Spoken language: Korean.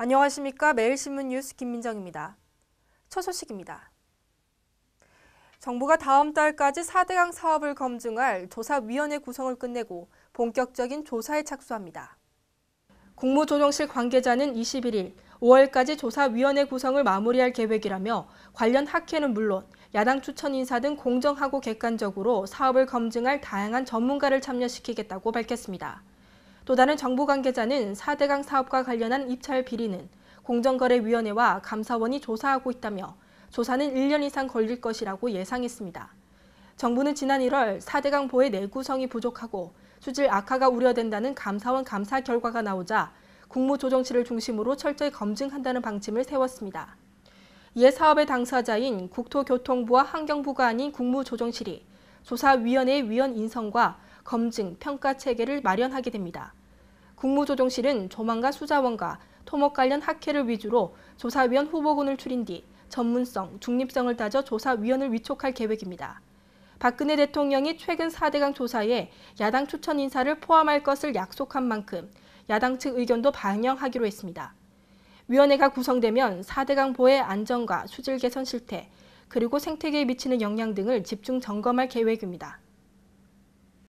안녕하십니까. 매일신문 뉴스 김민정입니다. 첫 소식입니다. 정부가 다음 달까지 4대강 사업을 검증할 조사위원회 구성을 끝내고 본격적인 조사에 착수합니다. 국무조정실 관계자는 21일 5월까지 조사위원회 구성을 마무리할 계획이라며 관련 학회는 물론 야당 추천 인사 등 공정하고 객관적으로 사업을 검증할 다양한 전문가를 참여시키겠다고 밝혔습니다. 또 다른 정부 관계자는 4대강 사업과 관련한 입찰 비리는 공정거래위원회와 감사원이 조사하고 있다며 조사는 1년 이상 걸릴 것이라고 예상했습니다. 정부는 지난 1월 4대강 보의 내구성이 부족하고 수질 악화가 우려된다는 감사원 감사 결과가 나오자 국무조정실을 중심으로 철저히 검증한다는 방침을 세웠습니다. 이에 사업의 당사자인 국토교통부와 환경부가 아닌 국무조정실이 조사위원회의 위원 인선과 검증, 평가 체계를 마련하게 됩니다. 국무조정실은 조만간 수자원과 토목 관련 학회를 위주로 조사위원 후보군을 추린 뒤 전문성, 중립성을 따져 조사위원을 위촉할 계획입니다. 박근혜 대통령이 최근 4대강 조사에 야당 추천 인사를 포함할 것을 약속한 만큼 야당 측 의견도 반영하기로 했습니다. 위원회가 구성되면 4대강 보의 안전과 수질 개선 실태, 그리고 생태계에 미치는 영향 등을 집중 점검할 계획입니다.